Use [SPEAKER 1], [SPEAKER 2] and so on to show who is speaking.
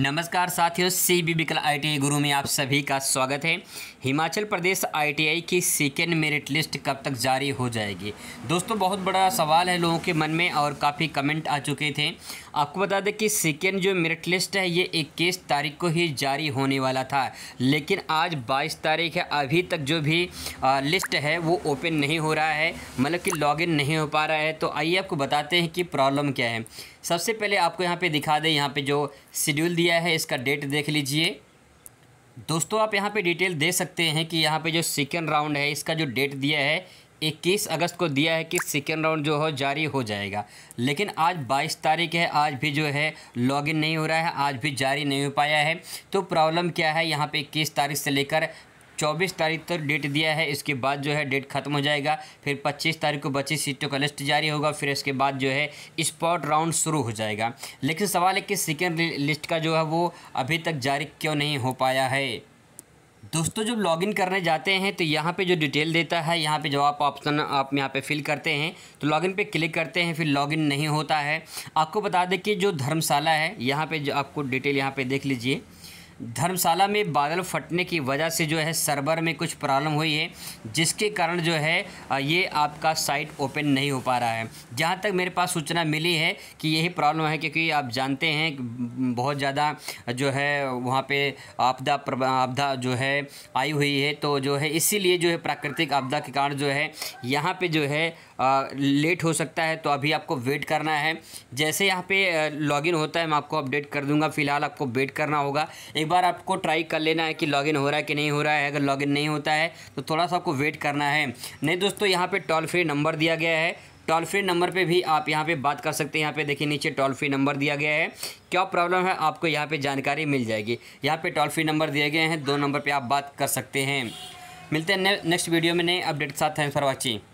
[SPEAKER 1] नमस्कार साथियों C B बिकल आई गुरु में आप सभी का स्वागत है हिमाचल प्रदेश आईटीआई की सेकेंड मेरिट लिस्ट कब तक जारी हो जाएगी दोस्तों बहुत बड़ा सवाल है लोगों के मन में और काफ़ी कमेंट आ चुके थे आपको बता दें कि सेकेंड जो मेरिट लिस्ट है ये इक्कीस तारीख को ही जारी होने वाला था लेकिन आज बाईस तारीख है अभी तक जो भी लिस्ट है वो ओपन नहीं हो रहा है मतलब कि लॉग नहीं हो पा रहा है तो आइए आपको बताते हैं कि प्रॉब्लम क्या है सबसे पहले आपको यहाँ पे दिखा दें यहाँ पे जो शेड्यूल दिया है इसका डेट देख लीजिए दोस्तों आप यहाँ पे डिटेल दे सकते हैं कि यहाँ पे जो सेकेंड राउंड है इसका जो डेट दिया है 21 अगस्त को दिया है कि सेकेंड राउंड जो हो जारी हो जाएगा लेकिन आज 22 तारीख है आज भी जो है लॉगिन नहीं हो रहा है आज भी जारी नहीं हो पाया है तो प्रॉब्लम क्या है यहाँ पे इक्कीस तारीख से लेकर चौबीस तारीख तक तो डेट दिया है इसके बाद जो है डेट खत्म हो जाएगा फिर पच्चीस तारीख को बची सीटों का लिस्ट जारी होगा फिर इसके बाद जो है स्पॉट राउंड शुरू हो जाएगा लेकिन सवाल है कि सेकेंड लिस्ट का जो है वो अभी तक जारी क्यों नहीं हो पाया है दोस्तों जब लॉगिन करने जाते हैं तो यहाँ पे जो डिटेल देता है यहाँ पे जब आप ऑप्शन आप यहाँ पे फिल करते हैं तो लॉगिन पे क्लिक करते हैं फिर लॉगिन नहीं होता है आपको बता दें कि जो धर्मशाला है यहाँ पे जो आपको डिटेल यहाँ पे देख लीजिए धर्मशाला में बादल फटने की वजह से जो है सर्वर में कुछ प्रॉब्लम हुई है जिसके कारण जो है ये आपका साइट ओपन नहीं हो पा रहा है जहाँ तक मेरे पास सूचना मिली है कि यही प्रॉब्लम है क्योंकि आप जानते हैं बहुत ज़्यादा जो है वहाँ पे आपदा आपदा जो है आई हुई है तो जो है इसीलिए जो है प्राकृतिक आपदा के कारण जो है यहाँ पर जो है आ, लेट हो सकता है तो अभी आपको वेट करना है जैसे यहाँ पर लॉगिन होता है मैं आपको अपडेट कर दूँगा फ़िलहाल आपको वेट करना होगा एक बार आपको ट्राई कर लेना है कि लॉगिन हो रहा है कि नहीं हो रहा है अगर लॉगिन नहीं होता है तो थोड़ा सा आपको वेट करना है नहीं दोस्तों यहाँ पर टोल फ्री नंबर दिया गया है टोल फ्री नंबर पे भी आप यहाँ पे बात कर सकते हैं यहाँ पे देखिए नीचे टोल फ्री नंबर दिया गया है क्या प्रॉब्लम है आपको यहाँ पर जानकारी मिल जाएगी यहाँ पर टोल फ्री नंबर दिए गए हैं दो नंबर पर आप बात कर सकते हैं मिलते हैं नेक्स्ट वीडियो में नए अपडेट के साथ थैंक फॉर वॉचिंग